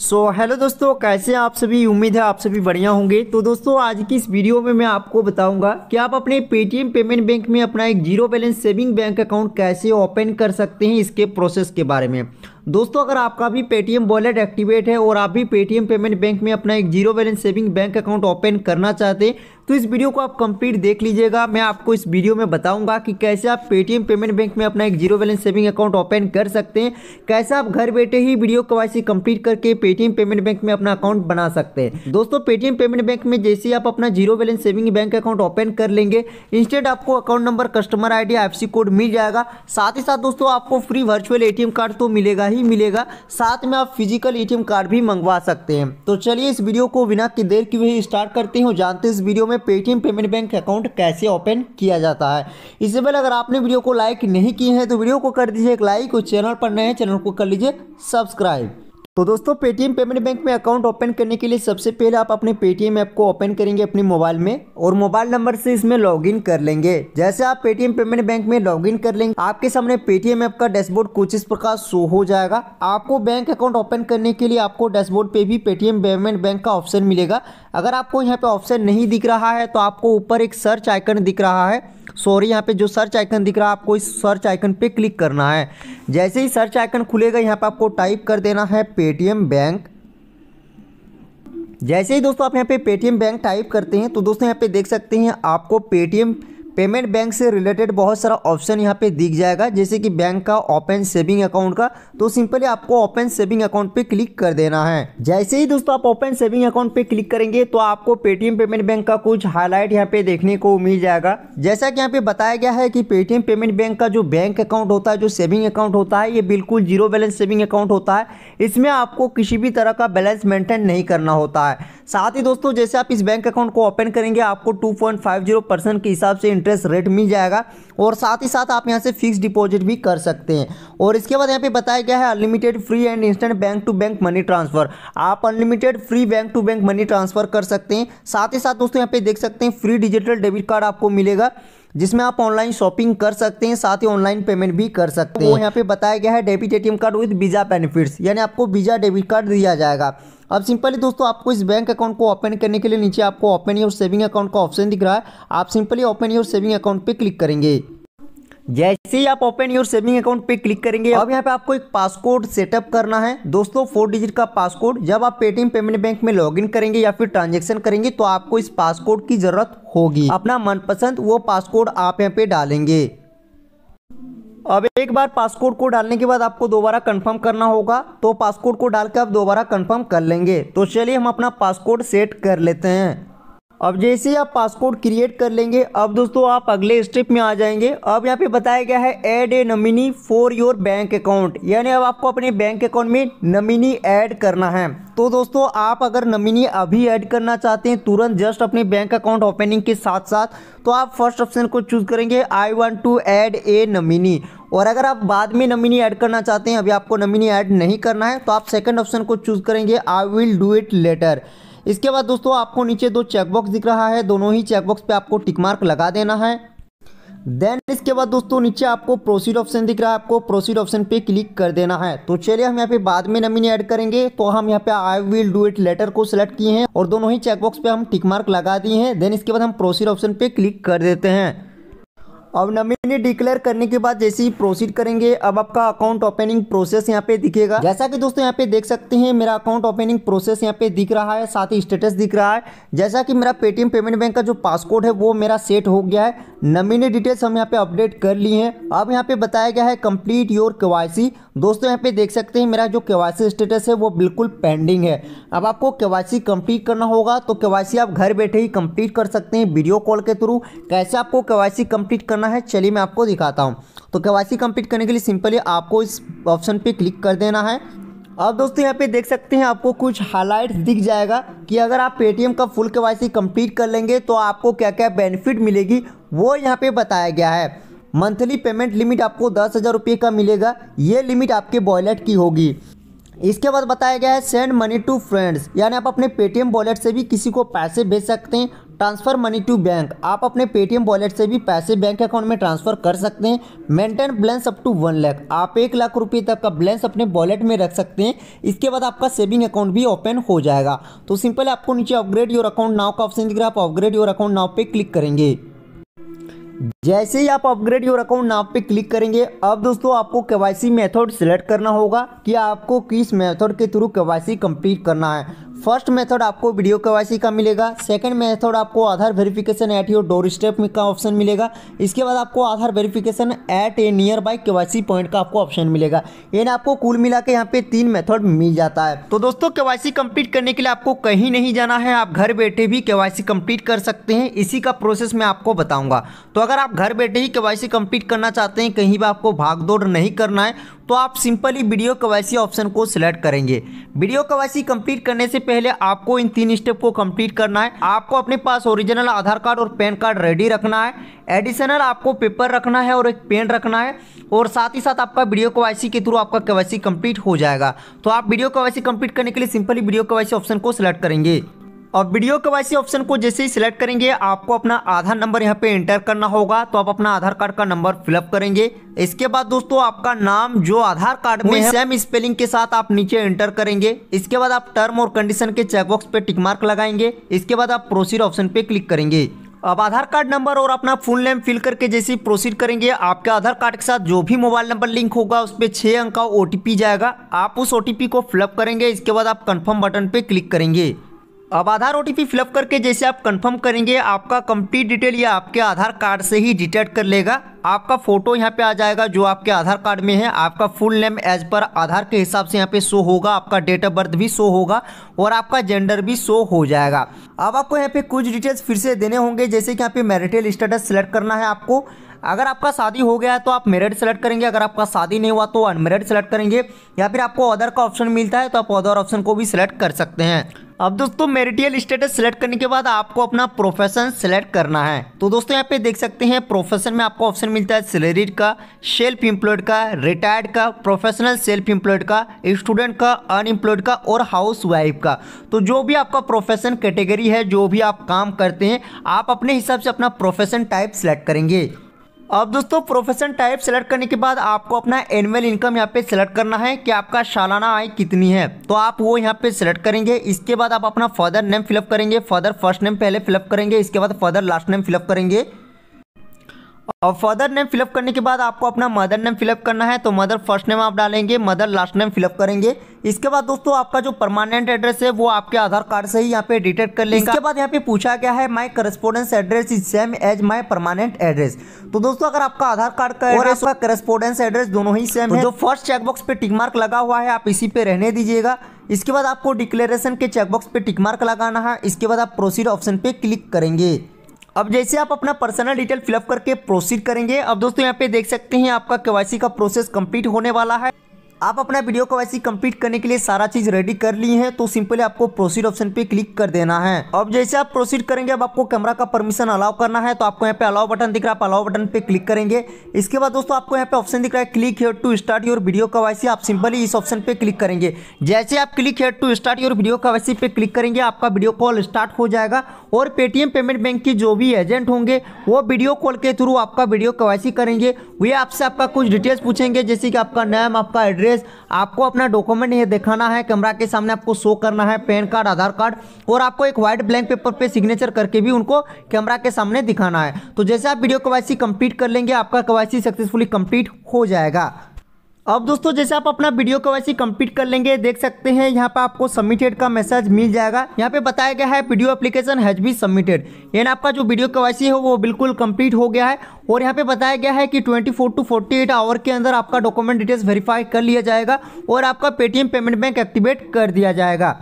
सो so, hello दोस्तों कैसे आप सभी उम्मीद है आप सभी बढ़िया होंगे तो दोस्तों आज की इस वीडियो में मैं आपको बताऊंगा कि आप अपने पेटीएम पेमेंट बैंक में अपना एक zero balance saving bank account कैसे ओपन कर सकते हैं इसके प्रोसेस के बारे में दोस्तों अगर आपका भी पेटीएम वॉलेट एक्टिवेट है और आप भी पेटीएम पेमेंट बैंक में अपना एक zero balance saving bank account open करना चाहते हैं तो इस वीडियो को आप कंप्लीट देख लीजिएगा मैं आपको इस वीडियो में बताऊंगा कि कैसे आप पेटीएम पेमेंट बैंक में अपना एक zero balance saving account open कर सकते हैं कैसे आप घर बैठे ही वीडियो कवासी कंप्लीट करके पेटीएम पेमेंट बैंक में अपना अकाउंट बना सकते हैं दोस्तों पेटीएम पेमेंट बैंक में जैसे ही आप अपना zero balance saving bank account open कर लेंगे इंस्टेंट आपको account number customer I D code मिल जाएगा साथ ही साथ दोस्तों आपको फ्री वर्चुअल ए कार्ड तो मिलेगा ही भी मिलेगा साथ में आप फिजिकल एटीएम कार्ड भी मंगवा सकते हैं तो चलिए इस वीडियो को बिना की देर की स्टार्ट करते हैं जानते हैं इस वीडियो में पेटीएम पेमेंट बैंक अकाउंट कैसे ओपन किया जाता है इससे पहले अगर आपने वीडियो को लाइक नहीं किए हैं तो वीडियो को कर दीजिए एक लाइक और चैनल पर नए चैनल को कर लीजिए सब्सक्राइब तो दोस्तों पेटीएम पेमेंट बैंक में अकाउंट ओपन करने के लिए सबसे पहले आप अपने पेटीएम ऐप को ओपन करेंगे अपने मोबाइल में और मोबाइल नंबर से इसमें लॉगिन कर लेंगे जैसे आप पेटीएम पेमेंट बैंक में लॉगिन कर लेंगे आपके सामने पेटीएम ऐप का डैशबोर्ड कुछ इस प्रकार शो हो जाएगा आपको बैंक अकाउंट ओपन करने के लिए आपको डैशबोर्ड पे भी पेटीएम पेमेंट बैंक का ऑप्शन मिलेगा अगर आपको यहाँ पे ऑप्शन नहीं दिख रहा है तो आपको ऊपर एक सर्च आइकन दिख रहा है सॉरी यहाँ पे जो सर्च आइकन दिख रहा है आपको इस सर्च आइकन पे क्लिक करना है जैसे ही सर्च आइकन खुलेगा यहाँ पे आपको टाइप कर देना है पेटीएम बैंक जैसे ही दोस्तों आप यहाँ पे पेटीएम बैंक टाइप करते हैं तो दोस्तों यहाँ पे देख सकते हैं आपको पेटीएम पेमेंट बैंक से रिलेटेड बहुत सारा ऑप्शन यहाँ पे दिख जाएगा जैसे कि बैंक का ओपन सेविंग अकाउंट का तो सिंपली आपको ओपन सेविंग अकाउंट पे क्लिक कर देना है जैसे ही दोस्तों आप ओपन सेविंग अकाउंट पे क्लिक करेंगे तो आपको पेटीएम पेमेंट बैंक का कुछ हाईलाइट यहाँ पे देखने को मिल जाएगा जैसा कि यहाँ पे बताया गया है कि पेटीएम पेमेंट बैंक का जो बैंक अकाउंट होता है जो सेविंग अकाउंट होता है ये बिल्कुल जीरो बैलेंस सेविंग अकाउंट होता है इसमें आपको किसी भी तरह का बैलेंस मेंटेन नहीं करना होता है साथ ही दोस्तों जैसे आप इस बैंक अकाउंट को ओपन करेंगे आपको टू के हिसाब से इंटरेस्ट इंटरेस्ट रेट मिल जाएगा और साथ ही साथ आप यहाँ से फिक्स डिपॉजिट भी कर सकते हैं और इसके बाद यहाँ पे बताया गया है unlimited free and instant bank to bank money transfer आप unlimited free bank to bank money transfer कर सकते हैं साथ ही साथ दोस्तों यहाँ पे देख सकते हैं फ्री डिजिटल डेबिट कार्ड आपको मिलेगा जिसमें आप ऑनलाइन शॉपिंग कर सकते हैं साथ ही ऑनलाइन पेमेंट भी कर सकते हैं यहाँ पे बताया गया है debit ATM card with visa benefits यानी आपको वीज़ा डेबिट कार्ड दिया जाएगा अब सिंपली दोस्तों आपको इस बैंक अकाउंट को ओपन करने के लिए नीचे आपको ओपन योर सेविंग अकाउंट का ऑप्शन दिख रहा है आप simply open your saving account पे क्लिक करेंगे जैसे ही आप ओपन योर सेविंग अकाउंट पे क्लिक करेंगे अब यहाँ पे आपको एक पासकोड सेटअप करना है दोस्तों फोर डिजिट का पासकोड जब आप पेटीएम पेमेंट बैंक में लॉगिन करेंगे या फिर ट्रांजेक्शन करेंगे तो आपको इस पासकोड की जरूरत होगी अपना मनपसंद वो पासकोड आप यहाँ पे डालेंगे अब एक बार पासपोर्ट को डालने के बाद आपको दोबारा कंफर्म करना होगा तो पासपोर्ट को डालकर आप दोबारा कंफर्म कर लेंगे तो चलिए हम अपना पासपोर्ट सेट कर लेते हैं अब जैसे आप पासपोर्ट क्रिएट कर लेंगे अब दोस्तों आप अगले स्टेप में आ जाएंगे अब यहाँ पे बताया गया है add a nominee for your bank account यानी अब आपको अपने बैंक अकाउंट में नमिनी ऐड करना है तो दोस्तों आप अगर नमिनी अभी ऐड करना चाहते हैं तुरंत जस्ट अपने बैंक अकाउंट ओपनिंग के साथ साथ तो आप फर्स्ट ऑप्शन को चूज करेंगे I want to add a nominee और अगर आप बाद में नमिनी ऐड करना चाहते हैं अभी आपको नमिनी ऐड नहीं करना है तो आप सेकंड ऑप्शन को चूज करेंगे I will do it later इसके बाद दोस्तों आपको नीचे दो चेकबॉक्स दिख रहा है दोनों ही चेकबॉक्स पे आपको टिक मार्क लगा देना है देन इसके बाद दोस्तों नीचे आपको प्रोसीड ऑप्शन दिख रहा है आपको प्रोसीड ऑप्शन पे क्लिक कर देना है तो चलिए हम यहाँ पे बाद में नमीन ऐड करेंगे तो हम यहाँ पे I will do it later को सिलेक्ट किए हैं और दोनों ही चेकबॉक्स पे हम टिक मार्क लगा दिए हैं देन इसके बाद हम प्रोसीड ऑप्शन पे क्लिक कर देते हैं अब नॉमिनी डिक्लेयर करने के बाद जैसे ही प्रोसीड करेंगे अब आपका अकाउंट ओपनिंग प्रोसेस यहाँ पे दिखेगा जैसा कि दोस्तों यहाँ पे देख सकते हैं मेरा अकाउंट ओपनिंग प्रोसेस यहाँ पे दिख रहा है साथ ही स्टेटस दिख रहा है जैसा कि मेरा पेटीएम पेमेंट बैंक का जो पासकोड है वो मेरा सेट हो गया है नमीनी डिटेल्स हम यहाँ पे अपडेट कर ली है अब यहाँ पे बताया गया है कम्प्लीट योर के दोस्तों यहाँ पे देख सकते हैं मेरा जो के स्टेटस है वो बिल्कुल पेंडिंग है अब आपको के कंप्लीट करना होगा तो के आप घर बैठे ही कंप्लीट कर सकते हैं वीडियो कॉल के थ्रू कैसे आपको के कंप्लीट करना है चलिए मैं आपको दिखाता हूँ तो के कंप्लीट करने के लिए सिंपली आपको इस ऑप्शन पर क्लिक कर देना है अब दोस्तों यहाँ पे देख सकते हैं आपको कुछ हाईलाइट्स दिख जाएगा कि अगर आप पेटीएम का फुल के कंप्लीट कर लेंगे तो आपको क्या क्या बेनिफिट मिलेगी वो यहाँ पे बताया गया है मंथली पेमेंट लिमिट आपको दस हज़ार रुपये का मिलेगा ये लिमिट आपके वॉलेट की होगी इसके बाद बताया गया है सेंड मनी टू फ्रेंड्स यानी आप अपने पेटीएम वॉलेट से भी किसी को पैसे भेज सकते हैं ट्रांसफ़र मनी टू बैंक आप अपने पेटीएम वॉलेट से भी पैसे बैंक अकाउंट में ट्रांसफ़र कर सकते हैं maintain balance up to one lakh आप एक लाख रुपए तक का बैलेंस अपने वॉलेट में रख सकते हैं इसके बाद आपका सेविंग अकाउंट भी ओपन हो जाएगा तो सिंपल आपको नीचे अपग्रेड योर अकाउंट नाव का ऑप्शन दिख रहा है आप अपग्रेड योर अकाउंट नाव पे क्लिक करेंगे जैसे ही आप अपग्रेड योर अकाउंट नाव पे क्लिक करेंगे अब दोस्तों आपको केवाईसी मेथड सिलेक्ट करना होगा कि आपको किस मेथड के थ्रू केवाईसी कंप्लीट करना है फर्स्ट मेथड आपको वीडियो केवाईसी का मिलेगा सेकंड मेथड आपको Aadhaar verification at your door step का ऑप्शन मिलेगा इसके बाद आपको Aadhaar verification at a nearby के पॉइंट का आपको ऑप्शन मिलेगा यानी आपको कुल मिला के यहाँ पे तीन मेथड मिल जाता है तो दोस्तों केवाईसी कंप्लीट करने के लिए आपको कहीं नहीं जाना है आप घर बैठे भी के वाई कर सकते हैं इसी का प्रोसेस मैं आपको बताऊँगा तो अगर आप घर बैठे ही के वाई करना चाहते हैं कहीं भी आपको भाग नहीं करना है तो आप सिंपली वीडियो कवासी ऑप्शन को सिलेक्ट करेंगे वीडियो कवासी कंप्लीट करने से पहले आपको इन तीन स्टेप को कंप्लीट करना है आपको अपने पास ओरिजिनल आधार कार्ड और पैन कार्ड रेडी रखना है एडिशनल आपको पेपर रखना है और एक पेन रखना है और साथ ही साथ आपका वीडियो कवासी के थ्रू आपका कवासी कंप्लीट हो जाएगा तो आप वीडियो कवासी कंप्लीट करने के लिए सिंपली वीडियो कवासी ऑप्शन को सिलेक्ट करेंगे और वीडियो के वाई ऑप्शन को जैसे ही सिलेक्ट करेंगे आपको अपना आधार नंबर यहाँ पे एंटर करना होगा तो आप अपना आधार कार्ड का नंबर फिलअप करेंगे इसके बाद दोस्तों आपका नाम जो आधार कार्ड में सेम स्पेलिंग के साथ आप नीचे एंटर करेंगे इसके बाद आप टर्म और कंडीशन के चेकबॉक्स पे टिक मार्क लगाएंगे इसके बाद आप प्रोसीड ऑप्शन पे क्लिक करेंगे अब आधार कार्ड नंबर और अपना फुल नेम फिल करके जैसे प्रोसीड करेंगे आपके आधार कार्ड के साथ जो भी मोबाइल नंबर लिंक होगा उस पर छः अंक का ओ जाएगा आप उस ओ को फिलअप करेंगे इसके बाद आप कन्फर्म बटन पर क्लिक करेंगे अब आधार ओ फिलअप करके जैसे आप कंफर्म करेंगे आपका कंप्लीट डिटेल ये आपके आधार कार्ड से ही डिटेक्ट कर लेगा आपका फोटो यहाँ पे आ जाएगा जो आपके आधार कार्ड में है आपका फुल नेम एज पर आधार के हिसाब से यहाँ पे शो होगा आपका डेट ऑफ बर्थ भी शो होगा और आपका जेंडर भी शो हो जाएगा अब आपको यहाँ पे कुछ डिटेल्स फिर से देने होंगे जैसे कि यहाँ पे मैरिटल स्टेटस सेलेक्ट करना है आपको अगर आपका शादी हो गया है तो आप मेरिड सेलेक्ट करेंगे अगर आपका शादी नहीं हुआ तो अनमेरिड सेलेक्ट करेंगे या फिर आपको अदर का ऑप्शन मिलता है तो आप अदर ऑप्शन को भी सिलेक्ट कर सकते हैं अब दोस्तों मेरिटियल स्टेटस सेलेक्ट करने के बाद आपको अपना प्रोफेशन सेलेक्ट करना है तो दोस्तों यहाँ पे देख सकते हैं प्रोफेशन में आपको ऑप्शन मिलता है सैलरीड का सेल्फ एम्प्लॉयड का रिटायर्ड का प्रोफेशनल सेल्फ एम्प्लॉयड का स्टूडेंट का अनएम्प्लॉयड का और हाउस वाइफ का तो जो भी आपका प्रोफेशन कैटेगरी है जो भी आप काम करते हैं आप अपने हिसाब से अपना प्रोफेशन टाइप सेलेक्ट करेंगे अब दोस्तों प्रोफेशन टाइप सेलेक्ट करने के बाद आपको अपना एनुअल इनकम यहाँ पे सेलेक्ट करना है कि आपका सालाना आय कितनी है तो आप वो यहाँ पे सेलेक्ट करेंगे इसके बाद आप अपना फादर नेम फिलअप करेंगे फादर फर्स्ट नेम पहले फिलअप करेंगे इसके बाद फादर लास्ट नेम फिलअप करेंगे और फादर नेम फिलअप करने के बाद आपको अपना मदर नेम फिलअप करना है तो मदर फर्स्ट नेम आप डालेंगे मदर लास्ट नेम फिलअप करेंगे इसके बाद दोस्तों आपका जो परमानेंट एड्रेस है वो आपके आधार कार्ड से ही यहाँ पे डिटेक्ट कर लेंगे इसके बाद यहाँ पे पूछा गया है my correspondence address is same as my permanent address तो दोस्तों अगर आपका आधार कार्ड का और आपका करस्पोडेंस एड्रेस दोनों ही सेम तो है जो फर्स्ट चेकबॉक्स पे टिक मार्क लगा हुआ है आप इसी पे रहने दीजिएगा इसके बाद आपको डिक्लेरेशन के चेकबॉक्स पे टिक मार्क लगाना है इसके बाद आप प्रोसीड ऑप्शन पे क्लिक करेंगे अब जैसे आप अपना पर्सनल डिटेल फिलअप करके प्रोसीड करेंगे अब दोस्तों यहाँ पे देख सकते हैं आपका केवासी का प्रोसेस कंप्लीट होने वाला है आप अपना वीडियो को वैसे कंप्लीट करने के लिए सारा चीज रेडी कर ली है तो सिंपली आपको प्रोसीड ऑप्शन पे क्लिक कर देना है अब जैसे आप प्रोसीड करेंगे अब आपको कैमरा का परमिशन अलाउ करना है तो आपको यहाँ पे अलाउ बटन दिख रहा है आप अलाउ बटन पे क्लिक करेंगे इसके बाद दोस्तों आपको यहाँ पे ऑप्शन दिख रहा है click here to start your video का वैसे आप सिंपली इस ऑप्शन पे क्लिक करेंगे जैसे आप click here to start your video का वैसे पे क्लिक करेंगे आपका वीडियो कॉल स्टार्ट हो जाएगा और पेटीएम पेमेंट बैंक के जो भी एजेंट होंगे वो वीडियो कॉल के थ्रू आपका वीडियो कवासी करेंगे वे आपसे आपका कुछ डिटेल्स पूछेंगे जैसे कि आपका नाम आपका एड्रेस एड्रेस आपको अपना डॉक्यूमेंट ये दिखाना है कैमरा के सामने आपको शो करना है पैन कार्ड आधार कार्ड और आपको एक व्हाइट ब्लैंक पेपर पे सिग्नेचर करके भी उनको कैमरा के सामने दिखाना है तो जैसे आप वीडियो के कंप्लीट कर लेंगे आपका के सक्सेसफुली कंप्लीट हो जाएगा अब दोस्तों जैसे आप अपना वीडियो को वैसे कंप्लीट कर लेंगे देख सकते हैं यहाँ पे आपको सबमिटेड का मैसेज मिल जाएगा यहाँ पे बताया गया है video application has be submitted यानी आपका जो वीडियो कवासी है वो बिल्कुल कंप्लीट हो गया है और यहाँ पे बताया गया है कि 24 टू 48 आवर के अंदर आपका डॉक्यूमेंट डिटेल्स वेरीफाई कर लिया जाएगा और आपका पेटीएम पेमेंट बैंक एक्टिवेट कर दिया जाएगा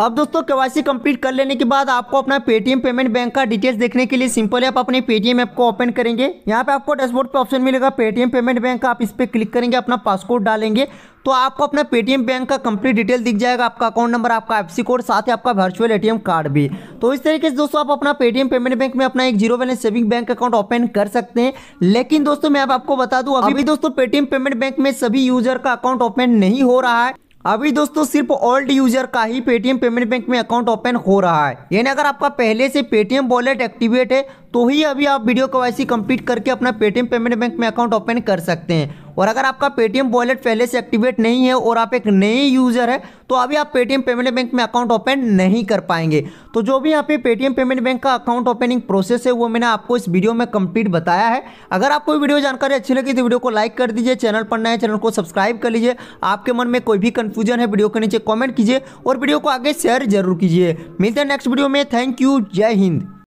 अब दोस्तों के कंप्लीट कर लेने के बाद आपको अपना पेटीएम पेमेंट बैंक का डिटेल्स देखने के लिए सिंपल आप अपने पेटीएम ऐप को ओपन करेंगे यहाँ पे आपको डैशबोर्ड पे ऑप्शन मिलेगा पेटीएम पेमेंट बैंक आप इस पर क्लिक करेंगे अपना पासकोड डालेंगे तो आपको अपना पेटीएम बैंक का कंप्लीट डिटेल दिख जाएगा आपका अकाउंट नंबर आपका एफ कोड साथ ही आपका वर्चुअल ए कार्ड भी तो इस तरीके से दोस्तों आप अपना पेटीएम पेमेंट बैंक में अपना एक zero balance saving bank account open कर सकते हैं लेकिन दोस्तों मैं अब आपको बता दूं अभी दोस्तों पेटीएम पेमेंट बैंक में सभी यूजर का अकाउंट ओपन नहीं हो रहा है अभी दोस्तों सिर्फ ओल्ड यूजर का ही पेटीएम पेमेंट बैंक में अकाउंट ओपन हो रहा है यानी अगर आपका पहले से पेटीएम वॉलेट एक्टिवेट है तो ही अभी आप वीडियो को वैसी कंप्लीट करके अपना पेटीएम पेमेंट बैंक में अकाउंट ओपन कर सकते हैं और अगर आपका पेटीएम वॉलेट पहले से एक्टिवेट नहीं है और आप एक नए यूज़र है तो अभी आप पेटीएम पेमेंट बैंक में अकाउंट ओपन नहीं कर पाएंगे तो जो भी यहाँ पे पेटीएम पेमेंट बैंक का अकाउंट ओपनिंग प्रोसेस है वो मैंने आपको इस वीडियो में कंप्लीट बताया है अगर आपको वीडियो जानकारी अच्छी लगी तो वीडियो को लाइक कर दीजिए चैनल पर नए चैनल को सब्सक्राइब कर लीजिए आपके मन में कोई भी कन्फ्यूजन है वीडियो के नीचे कॉमेंट कीजिए और वीडियो को आगे शेयर जरूर कीजिए मिलते हैं नेक्स्ट वीडियो में थैंक यू जय हिंद